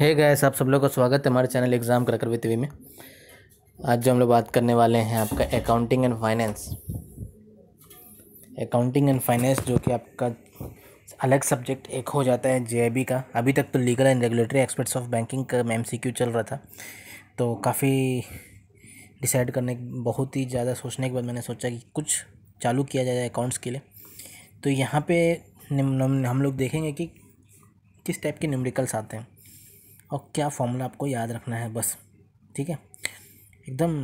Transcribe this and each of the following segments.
है गैस आप सब लोग का स्वागत है हमारे चैनल एग्ज़ाम क्रकर टीवी में आज जो हम लोग बात करने वाले हैं आपका accounting and finance accounting and finance जो कि आपका अलग सब्जेक्ट एक हो जाता है जे का अभी तक तो legal and regulatory experts of banking का एम चल रहा था तो काफ़ी डिसाइड करने बहुत ही ज़्यादा सोचने के बाद मैंने सोचा कि कुछ चालू किया जाए अकाउंट्स के लिए तो यहाँ पे हम लोग देखेंगे कि किस टाइप के न्यूमरिकल्स आते हैं और क्या फॉर्मूला आपको याद रखना है बस ठीक है एकदम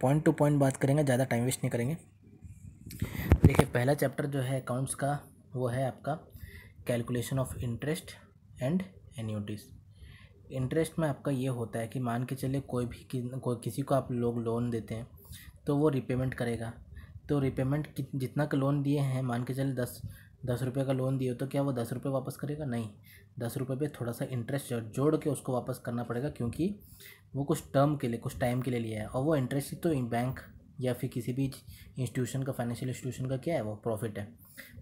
पॉइंट टू पॉइंट बात करेंगे ज़्यादा टाइम वेस्ट नहीं करेंगे देखिए पहला चैप्टर जो है अकाउंट्स का वो है आपका calculation of interest and annuities interest में आपका ये होता है कि मान के चले कोई भी कि, कोई किसी को आप लोग लोन देते हैं तो वो रिपेमेंट करेगा तो रिपेमेंट जितना का लोन दिए हैं मान के चले दस दस रुपये का लोन दिए तो क्या वो दस रुपये वापस करेगा नहीं दस रुपये पर थोड़ा सा इंटरेस्ट जोड़ के उसको वापस करना पड़ेगा क्योंकि वो कुछ टर्म के लिए कुछ टाइम के लिए लिया है और वो इंटरेस्ट तो बैंक या फिर किसी भी इंस्टीट्यूशन का फाइनेंशियल इंस्टीट्यूशन का क्या है वो प्रॉफिट है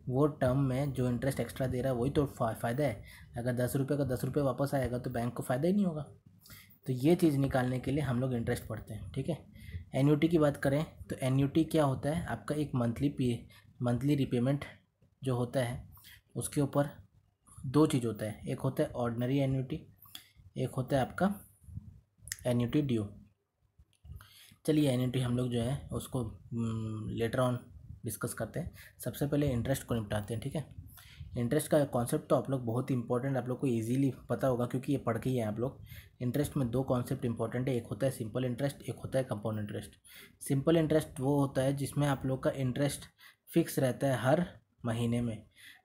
वो टर्म में जो इंटरेस्ट एक्स्ट्रा दे रहा है वही तो फ़ायदा है अगर दस रुपये का दस रुपये वापस आएगा तो बैंक को फ़ायदा ही नहीं होगा तो ये चीज़ निकालने के लिए हम लोग इंटरेस्ट पढ़ते हैं ठीक है एन की बात करें तो एन क्या होता है आपका एक मंथली पे मंथली रिपेमेंट जो होता है उसके ऊपर दो चीज़ होता है एक होता है ऑर्डनरी एन्यूटी एक होता है आपका एन्यूटी ड्यू चलिए एन्यूटी हम लोग जो है उसको लेटर ऑन डिस्कस करते हैं सबसे पहले इंटरेस्ट को निपटाते हैं ठीक है इंटरेस्ट का कॉन्सेप्ट तो आप लोग बहुत ही इंपॉर्टेंट आप लोग को इजीली पता होगा क्योंकि ये पढ़ के ही है आप लोग इंटरेस्ट में दो कॉन्सेप्ट इंपॉर्टेंट है एक होता है सिंपल इंटरेस्ट एक होता है कंपाउंड इंटरेस्ट सिंपल इंटरेस्ट वो होता है जिसमें आप लोग का इंटरेस्ट फिक्स रहता है हर महीने में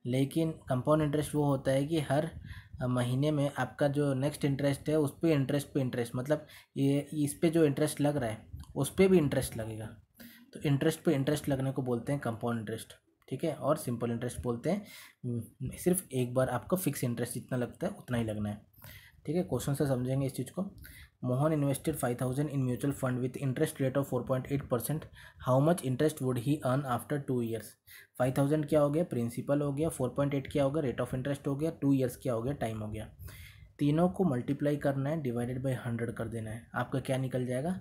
लेकिन कंपाउंड इंटरेस्ट वो होता है कि हर महीने में आपका जो नेक्स्ट इंटरेस्ट है उस पर इंटरेस्ट पे इंटरेस्ट मतलब ये इस पर जो इंटरेस्ट लग रहा है उस पर भी इंटरेस्ट लगेगा तो इंटरेस्ट पे इंटरेस्ट लगने को बोलते हैं कंपाउंड इंटरेस्ट ठीक है और सिंपल इंटरेस्ट बोलते हैं सिर्फ एक बार आपको फिक्स इंटरेस्ट जितना लगता है उतना ही लगना है ठीक है क्वेश्चन से समझेंगे इस चीज़ को Mohan invested five thousand in mutual fund with interest rate of four point eight percent how much interest would he earn after two years five thousand क्या हो गया प्रिंसिपल हो गया फोर पॉइंट एट क्या हो गया रेट ऑफ इंटरेस्ट हो गया टू ईयर्स क्या हो गया टाइम हो गया तीनों को मल्टीप्लाई करना है डिवाइडेड बाई हंड्रेड कर देना है आपका क्या निकल जाएगा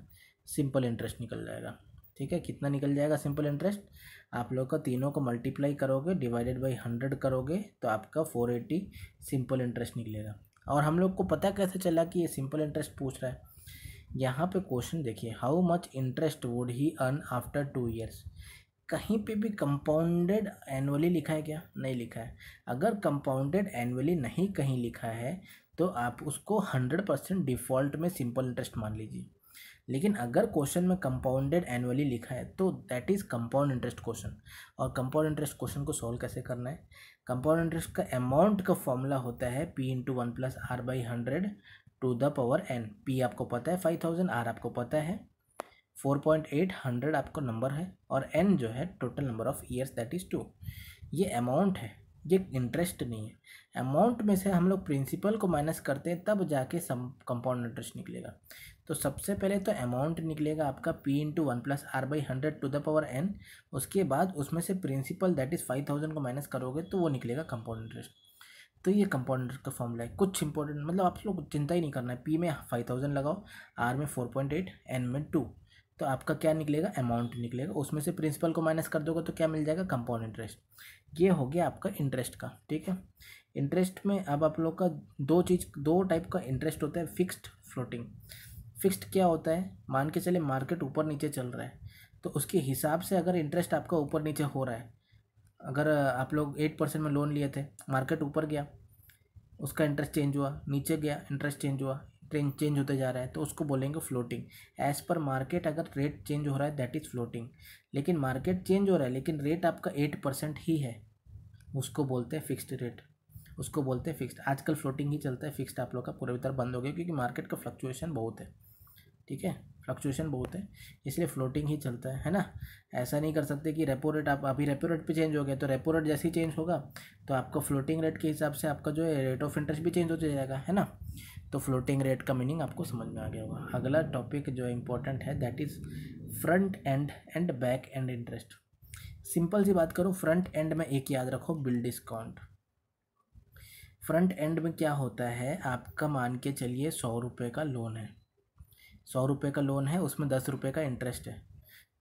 सिंपल इंटरेस्ट निकल जाएगा ठीक है कितना निकल जाएगा सिंपल इंटरेस्ट आप लोग का तीनों को मल्टीप्लाई करोगे डिवाइडेड बाई हंड्रेड करोगे तो आपका फोर एटी सिंपल इंटरेस्ट निकलेगा और हम लोग को पता कैसे चला कि ये सिंपल इंटरेस्ट पूछ रहा है यहाँ पे क्वेश्चन देखिए how much interest would he earn after two years कहीं पे भी कंपाउंडेड एनुअली लिखा है क्या नहीं लिखा है अगर कंपाउंडेड एनुअली नहीं कहीं लिखा है तो आप उसको हंड्रेड परसेंट डिफ़ॉल्ट में सिंपल इंटरेस्ट मान लीजिए लेकिन अगर क्वेश्चन में कंपाउंडेड एनुअली लिखा है तो that is compound interest question और कंपाउंड इंटरेस्ट क्वेश्चन को सॉल्व कैसे करना है कंपाउंड इंटरेस्ट का अमाउंट का फॉर्मूला होता है P into one plus R by hundred to the power N P आपको पता है फाइव थाउजेंड आर आपको पता है फोर पॉइंट एट हंड्रेड आपको नंबर है और एन जो है total number of years that is two ये अमाउंट है ये इंटरेस्ट नहीं है अमाउंट में से हम लोग प्रिंसिपल को माइनस करते हैं तब जाके सम कंपाउंड इंटरेस्ट निकलेगा तो सबसे पहले तो अमाउंट निकलेगा आपका P into one plus R by hundred to the power N उसके बाद उसमें से principal that is five thousand को माइनस करोगे तो वो निकलेगा कंपाउंड इंटरेस्ट तो ये कंपाउंड इंटरेस्ट का फॉर्मूला है कुछ इंपॉर्टेंट मतलब आप लोग चिंता ही नहीं करना है पी में फाइव थाउजेंड लगाओ आर में फोर पॉइंट एट एन में टू तो आपका क्या निकलेगा अमाउंट निकलेगा उसमें से प्रिंसिपल को माइनस कर दोगे तो क्या मिल जाएगा कंपाउंड इंटरेस्ट ये हो गया आपका इंटरेस्ट का ठीक है इंटरेस्ट में अब आप लोग का दो चीज़ दो टाइप का इंटरेस्ट होता है फिक्स्ड फ्लोटिंग फिक्स्ड क्या होता है मान के चले मार्केट ऊपर नीचे चल रहा है तो उसके हिसाब से अगर इंटरेस्ट आपका ऊपर नीचे हो रहा है अगर आप लोग एट परसेंट में लोन लिए थे मार्केट ऊपर गया उसका इंटरेस्ट चेंज हुआ नीचे गया इंटरेस्ट चेंज हुआ ट्रेंड चेंज होते जा रहा है तो उसको बोलेंगे फ्लोटिंग एज़ पर मार्केट अगर रेट चेंज हो रहा है दैट इज़ फ्लोटिंग लेकिन मार्केट चेंज हो रहा है लेकिन रेट आपका एट परसेंट ही है उसको बोलते हैं फिक्स्ड रेट उसको बोलते हैं फिक्स्ड आजकल फ्लोटिंग ही चलता है फिक्स्ड आप लोग का पूरे तरह बंद हो गया क्योंकि मार्केट का फ्लक्चुएशन बहुत है ठीक है फ्लक्चुएशन बहुत है इसलिए फ्लोटिंग ही चलता है है ना ऐसा नहीं कर सकते कि रेपो रेट आप अभी रेपो रेट पे चेंज हो गया तो रेपो रेट जैसे ही चेंज होगा तो आपका फ्लोटिंग रेट के हिसाब से आपका जो है रेट ऑफ इंटरेस्ट भी चेंज हो जाएगा है ना तो फ्लोटिंग रेट का मीनिंग आपको समझ में आ गया होगा अगला टॉपिक जो इम्पोर्टेंट है that is front end and back end interest simple सी बात करो फ्रंट एंड में एक याद रखो बिल डिस्काउंट फ्रंट एंड में क्या होता है आपका मान के चलिए सौ रुपये का लोन है सौ रुपये का लोन है उसमें दस रुपये का इंटरेस्ट है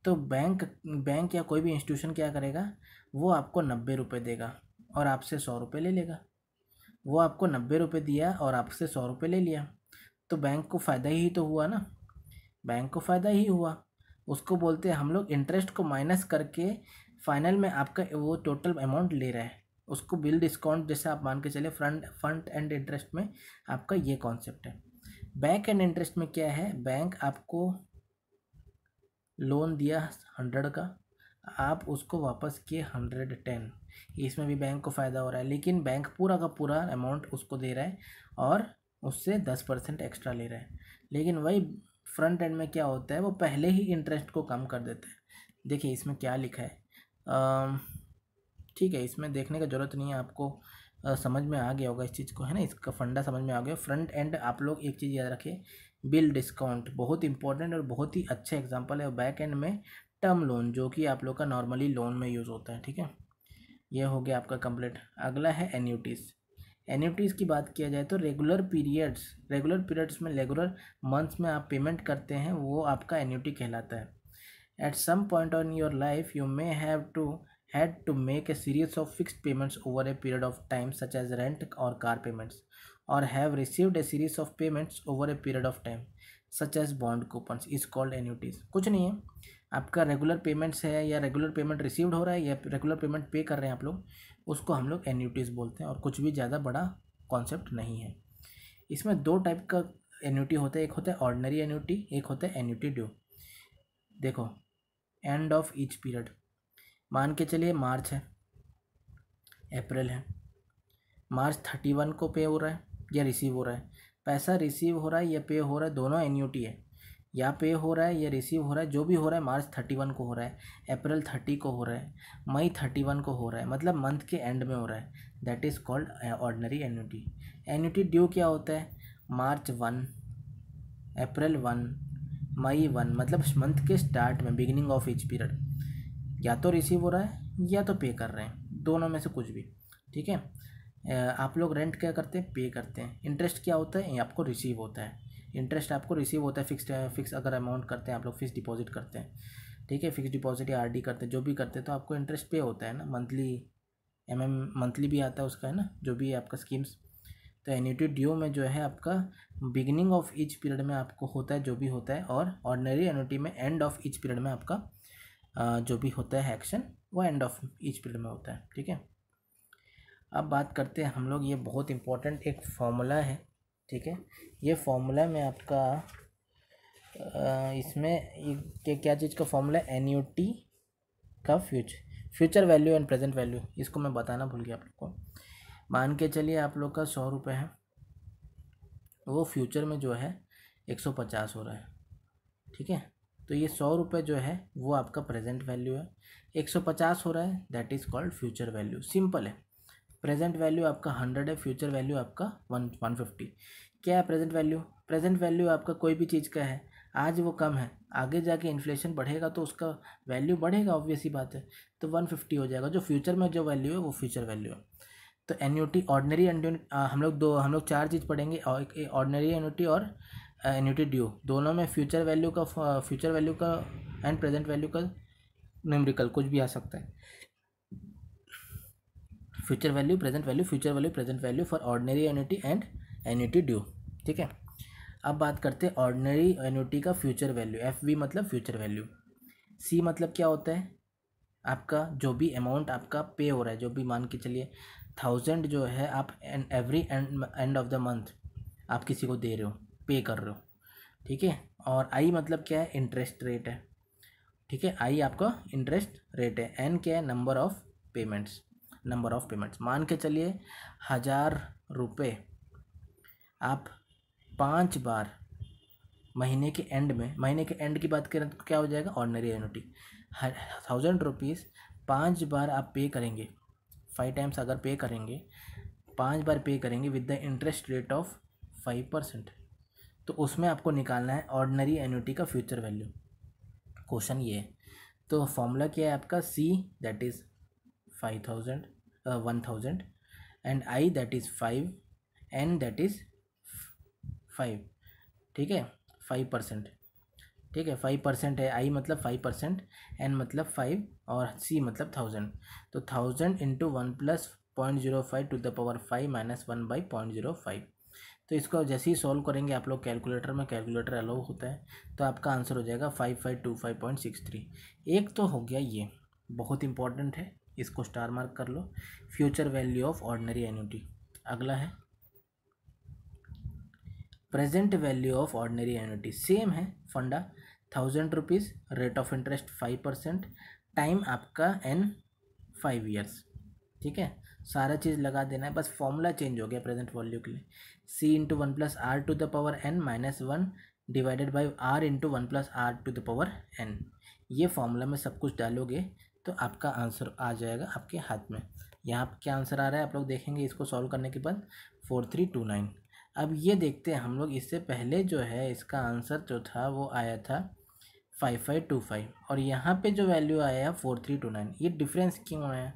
तो बैंक बैंक या कोई भी इंस्टीट्यूशन क्या करेगा वो आपको नब्बे रुपये देगा और आपसे सौ रुपये ले लेगा वो आपको नब्बे रुपये दिया और आपसे सौ रुपये ले लिया तो बैंक को फ़ायदा ही तो हुआ ना बैंक को फ़ायदा ही हुआ उसको बोलते हैं हम लोग इंटरेस्ट को माइनस करके फाइनल में आपका वो टोटल अमाउंट ले रहे हैं उसको बिल डिस्काउंट जैसे आप मान के चले फ्रंट फ्रंट एंड इंटरेस्ट में आपका ये कॉन्सेप्ट है बैंक एंड इंटरेस्ट में क्या है बैंक आपको लोन दिया हंड्रेड का आप उसको वापस किए हंड्रेड टेन इसमें भी बैंक को फ़ायदा हो रहा है लेकिन बैंक पूरा का पूरा अमाउंट उसको दे रहा है और उससे दस परसेंट एक्स्ट्रा ले रहा है लेकिन वही फ्रंट एंड में क्या होता है वो पहले ही इंटरेस्ट को कम कर देता है देखिए इसमें क्या लिखा है ठीक है इसमें देखने का ज़रूरत नहीं है आपको समझ में आ गया होगा इस चीज़ को है ना इसका फंडा समझ में आ गया फ्रंट एंड आप लोग एक चीज़ याद रखें बिल डिस्काउंट बहुत इंपॉर्टेंट और बहुत ही अच्छा एग्जाम्पल है बैक एंड में टर्म लोन जो कि आप लोग का नॉर्मली लोन में यूज़ होता है ठीक है यह हो गया आपका कंप्लीट अगला है एन्यूटीज़ एन्यूटीज़ की बात किया जाए तो रेगुलर पीरियड्स रेगुलर पीरियड्स में रेगुलर मंथ्स में आप पेमेंट करते हैं वो आपका एन्यूटी कहलाता है at some point on your life you may have to had to make a series of fixed payments over a period of time such as rent or car payments or have received a series of payments over a period of time such as bond coupons is called annuities कुछ नहीं है आपका regular payments है या regular payment received हो रहा है या रेगुलर पेमेंट पे कर रहे हैं आप लोग उसको हम लोग एन्यूटीज़ बोलते हैं और कुछ भी ज़्यादा बड़ा कॉन्सेप्ट नहीं है इसमें दो टाइप का एन्यूटी होता है एक होता है ऑर्डनरी एन्यूटी एक होता है एन्यूटी ड्यू देखो एंड ऑफ ईच पीरियड मान के चलिए मार्च है अप्रैल है मार्च थर्टी वन को पे हो रहा है या रिसीव हो रहा है पैसा रिसीव हो रहा है या पे हो रहा है दोनों एन्यूटी है या पे हो रहा है या रिसीव हो रहा है जो भी हो रहा है मार्च थर्टी वन को हो रहा है अप्रैल थर्टी को हो रहा है मई थर्टी वन को हो रहा है मतलब मंथ के एंड में हो रहा है that is called ordinary annuity annuity due क्या होता है March one April one May one मतलब मंथ के स्टार्ट में बिगिनिंग ऑफ ईच पीरियड या तो रिसीव हो रहा है या तो पे कर रहे हैं दोनों में से कुछ भी ठीक है आप लोग रेंट क्या करते हैं पे करते हैं इंटरेस्ट क्या होता है ये आपको रिसीव होता है इंटरेस्ट आपको रिसीव होता है फिक्स फिक्स अगर अमाउंट करते हैं आप लोग फिक्स डिपॉजिट करते हैं ठीक है फिक्स डिपॉजिट या आरडी करते हैं जो भी करते हैं तो आपको इंटरेस्ट पे होता है ना मंथली एम एम मंथली भी आता है उसका है ना जो भी है आपका स्कीम्स तो एन्यूटी ड्यू में जो है आपका बिगिनिंग ऑफ ईच पीरियड में आपको होता है जो भी होता है और ऑर्डनरी एन्यूटी में एंड ऑफ ईच पीरियड में आपका जो भी होता है एक्शन वो एंड ऑफ ईच पीड में होता है ठीक है अब बात करते हैं हम लोग ये बहुत इम्पोर्टेंट एक फॉर्मूला है ठीक है ये फॉर्मूला में आपका इसमें ये क्या चीज़ का फॉर्मूला है टी का future future value and present value इसको मैं बताना भूल गया आप लोग को मान के चलिए आप लोग का सौ रुपये है वो फ्यूचर में जो है एक सौ पचास हो रहा है ठीक है तो ये सौ रुपये जो है वो आपका प्रेजेंट वैल्यू है एक सौ पचास हो रहा है that is called future value simple है प्रेजेंट वैल्यू आपका हंड्रेड है फ्यूचर वैल्यू आपका वन वन फिफ्टी क्या है प्रेजेंट वैल्यू प्रेजेंट वैल्यू आपका कोई भी चीज़ का है आज वो कम है आगे जाके इन्फ्लेशन बढ़ेगा तो उसका वैल्यू बढ़ेगा ऑब्वियस ही बात है तो वन फिफ्टी हो जाएगा जो फ्यूचर में जो वैल्यू है वो फ्यूचर वैल्यू है तो एन्यूटी ऑर्डनरी एन्यूटी हम लोग दो हम लोग चार चीज़ पढ़ेंगे ऑर्डनरी एन्यूटी और एन्यूटी uh, ड्यू दोनों में फ्यूचर वैल्यू का फ्यूचर uh, वैल्यू का एंड प्रेजेंट वैल्यू का न्यूमरिकल कुछ भी आ सकता है future value present value future value present value for ordinary annuity and annuity due ठीक है अब बात करते हैं ऑर्डनरी एन्यूटी का फ्यूचर वैल्यू एफ वी मतलब फ्यूचर वैल्यू सी मतलब क्या होता है आपका जो भी अमाउंट आपका पे हो रहा है जो भी मान के चलिए थाउजेंड जो है आप every and end of the month आप किसी को दे रहे हो पे कर रहे हो ठीक है और आई मतलब क्या है इंटरेस्ट रेट है ठीक है आई आपका इंटरेस्ट रेट है एन क्या है number of payments number of payments मान के चलिए हज़ार रुपये आप पाँच बार महीने के एंड में महीने के एंड की बात करें तो क्या हो जाएगा ऑर्डनरी एनुटी थाउजेंड रुपीज़ पाँच बार आप पे करेंगे फाइव टाइम्स अगर पे करेंगे पाँच बार पे करेंगे with the interest rate of five percent तो उसमें आपको निकालना है ऑर्डनरी एनुटी का फ्यूचर वैल्यू क्वेश्चन ये है तो फॉर्मूला क्या है आपका C that is five thousand one thousand and I that is five N that is five ठीक है फाइव परसेंट ठीक है फाइव परसेंट है आई मतलब फाइव परसेंट एन मतलब फाइव और सी मतलब थाउजेंड तो thousand into one plus point zero five to the power five minus one by point zero five तो इसको जैसे ही सॉल्व करेंगे आप लोग कैलकुलेटर में कैलकुलेटर अलाउ होता है तो आपका आंसर हो जाएगा five five two five point six three एक तो हो गया ये बहुत इंपॉर्टेंट है इसको स्टार मार्क कर लो future value of ordinary annuity अगला है present value of ordinary annuity same है फंडा thousand rupees rate of interest five percent time आपका एन फाइव ईयर्स ठीक है सारा चीज़ लगा देना है बस फॉर्मूला चेंज हो गया प्रेजेंट वॉल्यू के लिए C into one plus R to the power N minus one divided by R into one plus R to the power N ये फॉर्मूला में सब कुछ डालोगे तो आपका आंसर आ जाएगा आपके हाथ में यहाँ पर क्या आंसर आ रहा है आप लोग देखेंगे इसको सॉल्व करने के बाद फोर थ्री टू नाइन अब ये देखते हैं हम लोग इससे पहले जो है इसका आंसर जो था वो आया था फाइव फाइव टू फाइव और यहाँ पे जो वैल्यू आया है फोर थ्री टू नाइन ये डिफरेंस क्यों आया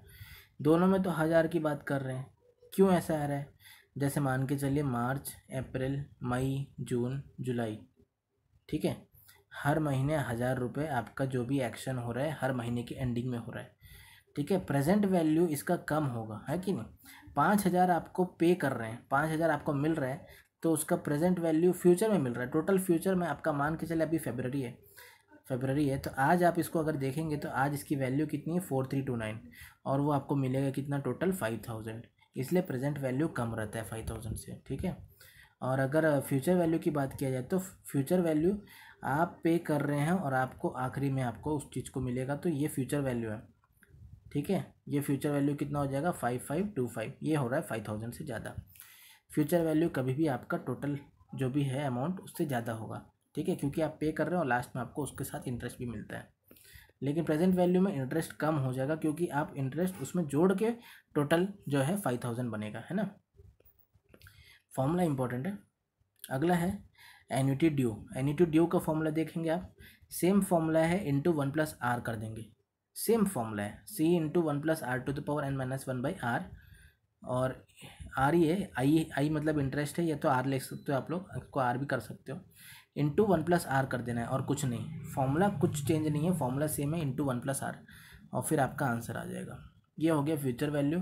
दोनों में तो हज़ार की बात कर रहे हैं क्यों ऐसा आ रहा है जैसे मान के चलिए मार्च अप्रैल मई जून जुलाई ठीक है हर महीने हज़ार रुपये आपका जो भी एक्शन हो रहा है हर महीने की एंडिंग में हो रहा है ठीक है प्रेजेंट वैल्यू इसका कम होगा है कि नहीं पाँच हज़ार आपको पे कर रहे हैं पाँच हज़ार आपको मिल रहा है तो उसका प्रेजेंट वैल्यू फ्यूचर में मिल रहा है टोटल फ्यूचर में आपका मान के चले अभी फेबररी है फेबररी है तो आज आप इसको अगर देखेंगे तो आज इसकी वैल्यू कितनी है फोर थ्री टू नाइन और वो आपको मिलेगा कितना टोटल फाइव थाउजेंड इसलिए प्रेजेंट वैल्यू कम रहता है फाइव थाउजेंड से ठीक है और अगर फ्यूचर वैल्यू की बात किया जाए तो फ्यूचर वैल्यू आप पे कर रहे हैं और आपको आखिरी में आपको उस चीज़ को मिलेगा तो ये फ्यूचर वैल्यू है ठीक है ये फ्यूचर वैल्यू कितना हो जाएगा फाइव फाइव टू फाइव ये हो रहा है फाइव थाउजेंड से ज़्यादा फ्यूचर वैल्यू कभी भी आपका टोटल जो भी है अमाउंट उससे ज़्यादा होगा ठीक है क्योंकि आप पे कर रहे हो और लास्ट में आपको उसके साथ इंटरेस्ट भी मिलता है लेकिन प्रेजेंट वैल्यू में इंटरेस्ट कम हो जाएगा क्योंकि आप इंटरेस्ट उसमें जोड़ के टोटल जो है फाइव थाउजेंड बनेगा है ना फॉर्मूला इंपॉर्टेंट है अगला है एन्यूटी ड्यू एन्यूटी ड्यू का फॉर्मूला देखेंगे आप सेम फॉर्मूला है इंटू वन प्लस आर कर देंगे सेम फॉर्मूला है C into one plus R to the power N minus one by R और आर ही मतलब है आई आई मतलब इंटरेस्ट है या तो आर ले सकते हो आप लोग आपको आर भी कर सकते हो इंटू वन प्लस आर कर देना है और कुछ नहीं फॉर्मूला कुछ चेंज नहीं है फॉर्मूला सेम है इंटू वन प्लस आर और फिर आपका आंसर आ जाएगा ये हो गया फ्यूचर वैल्यू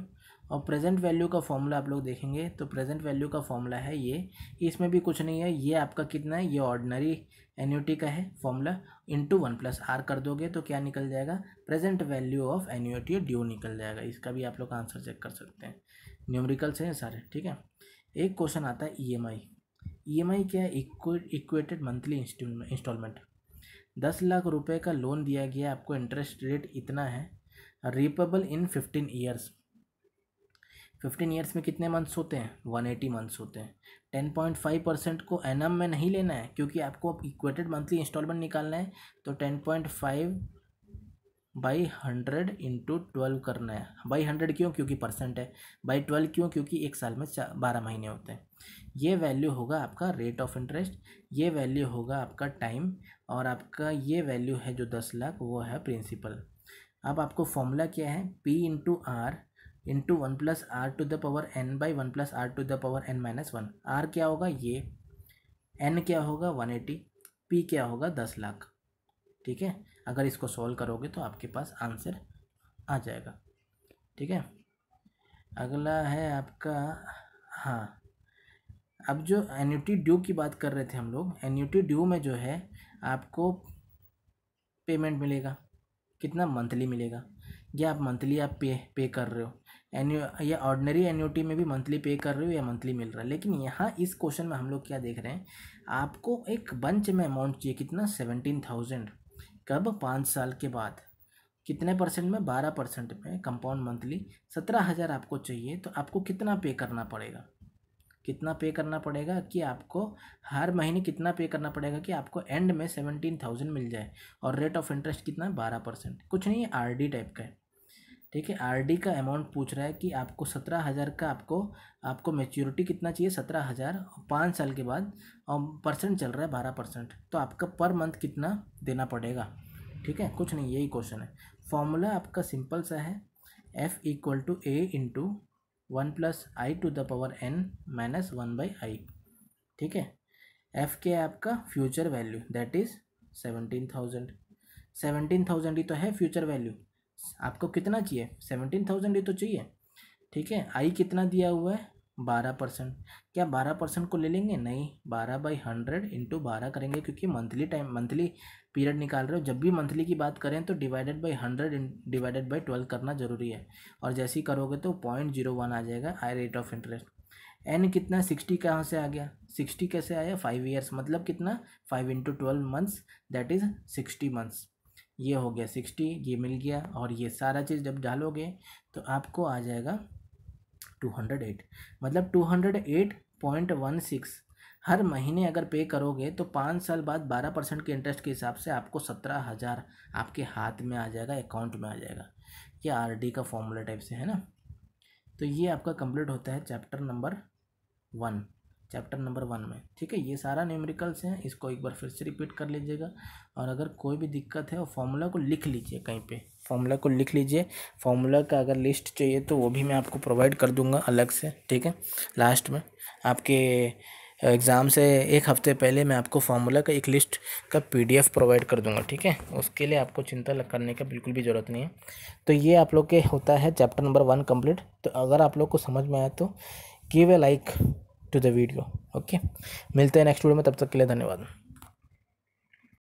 और प्रेजेंट वैल्यू का फॉर्मूला आप लोग देखेंगे तो प्रेजेंट वैल्यू का फॉर्मूला है ये इसमें भी कुछ नहीं है ये आपका कितना है ये ऑर्डनरी एन्यूटी का है formula into one plus R कर दोगे तो क्या निकल जाएगा present value of annuity due निकल जाएगा इसका भी आप लोग आंसर चेक कर सकते हैं न्यूमरिकल्स हैं सारे ठीक है एक क्वेश्चन आता है ई e ईएमआई e क्या है इक्वेटेड मंथली इंस्टॉलमेंट दस लाख रुपए का लोन दिया गया आपको इंटरेस्ट रेट इतना है repayable in fifteen years fifteen years में कितने मंथ्स होते हैं वन एटी मंथ्स होते हैं टेन पॉइंट फाइव परसेंट को एन में नहीं लेना है क्योंकि आपको अब इक्वेटेड मंथली इंस्टॉलमेंट निकालना है तो ten point five by hundred into twelve करना है बाई हंड्रेड क्यों क्योंकि परसेंट है बाई ट्वेल्व क्यों क्योंकि एक साल में बारह महीने होते हैं ये वैल्यू होगा आपका रेट ऑफ इंटरेस्ट ये वैल्यू होगा आपका टाइम और आपका ये वैल्यू है जो दस लाख वो है प्रिंसिपल अब आपको फॉर्मूला क्या है P into R into one plus R to the power N by one plus R to the power N minus one R क्या होगा ये एन क्या होगा वन एटी पी क्या होगा दस लाख ठीक है अगर इसको सॉल्व करोगे तो आपके पास आंसर आ जाएगा ठीक है अगला है आपका हाँ अब जो एन्यूटी ड्यू की बात कर रहे थे हम लोग एन ड्यू में जो है आपको पेमेंट मिलेगा कितना मंथली मिलेगा या आप मंथली आप पे पे कर रहे हो एन या ऑर्डनरी एन्यूटी में भी मंथली पे कर रहे हो या मंथली मिल रहा है लेकिन यहाँ इस क्वेश्चन में हम लोग क्या देख रहे हैं आपको एक बंच में अमाउंट चाहिए कितना सेवेंटीन थाउजेंड कब पाँच साल के बाद कितने परसेंट में बारह परसेंट में कंपाउंड मंथली सत्रह हज़ार आपको चाहिए तो आपको कितना पे करना पड़ेगा कितना पे करना पड़ेगा कि आपको हर महीने कितना पे करना पड़ेगा कि आपको एंड में सेवनटीन थाउजेंड मिल जाए और रेट ऑफ इंटरेस्ट कितना है बारह परसेंट कुछ नहीं आर डी टाइप का है ठीक है आर डी का अमाउंट पूछ रहा है कि आपको सत्रह हज़ार का आपको आपको मेच्योरिटी कितना चाहिए सत्रह हज़ार पाँच साल के बाद और परसेंट चल रहा है बारह परसेंट तो आपका पर मंथ कितना देना पड़ेगा ठीक है कुछ नहीं यही क्वेश्चन है फॉर्मूला आपका सिंपल सा है F equal to A into one plus I to the power N minus one by I ठीक है एफ के आपका future value that is seventeen thousand seventeen thousand ही तो है फ्यूचर वैल्यू आपको कितना चाहिए सेवनटीन थाउजेंड ही तो चाहिए ठीक है आई कितना दिया हुआ है बारह परसेंट क्या बारह परसेंट को ले लेंगे नहीं बारह बाई हंड्रेड इंटू बारह करेंगे क्योंकि मंथली टाइम मंथली पीरियड निकाल रहे हो जब भी मंथली की बात करें तो divided by hundred divided by twelve करना ज़रूरी है और जैसे ही करोगे तो पॉइंट जीरो वन आ जाएगा high rate of interest N कितना सिक्सटी कहाँ से आ गया सिक्सटी कैसे आया फाइव ईयर्स मतलब कितना five into twelve months that is sixty months ये हो गया सिक्सटी ये मिल गया और ये सारा चीज़ जब डालोगे तो आपको आ जाएगा टू हंड्रेड एट मतलब two hundred eight point one six हर महीने अगर पे करोगे तो पाँच साल बाद बारह परसेंट के इंटरेस्ट के हिसाब से आपको सत्रह हज़ार आपके हाथ में आ जाएगा अकाउंट में आ जाएगा ये आर डी का फॉर्मूला टाइप से है ना तो ये आपका कंप्लीट होता है chapter number one chapter number one में ठीक है ये सारा न्यूमेरिकल्स हैं इसको एक बार फिर से रिपीट कर लीजिएगा और अगर कोई भी दिक्कत है वो फॉर्मूला को लिख लीजिए कहीं पे फॉर्मूला को लिख लीजिए फॉर्मूला का अगर लिस्ट चाहिए तो वो भी मैं आपको प्रोवाइड कर दूंगा अलग से ठीक है लास्ट में आपके एग्ज़ाम से एक हफ़्ते पहले मैं आपको फार्मूला का एक लिस्ट का पीडीएफ प्रोवाइड कर दूंगा ठीक है उसके लिए आपको चिंता करने का बिल्कुल भी ज़रूरत नहीं है तो ये आप लोग के होता है चैप्टर नंबर वन कंप्लीट तो अगर आप लोग को समझ में आया तो give a like to the video okay मिलते हैं नेक्स्ट वीडियो में तब तक के लिए धन्यवाद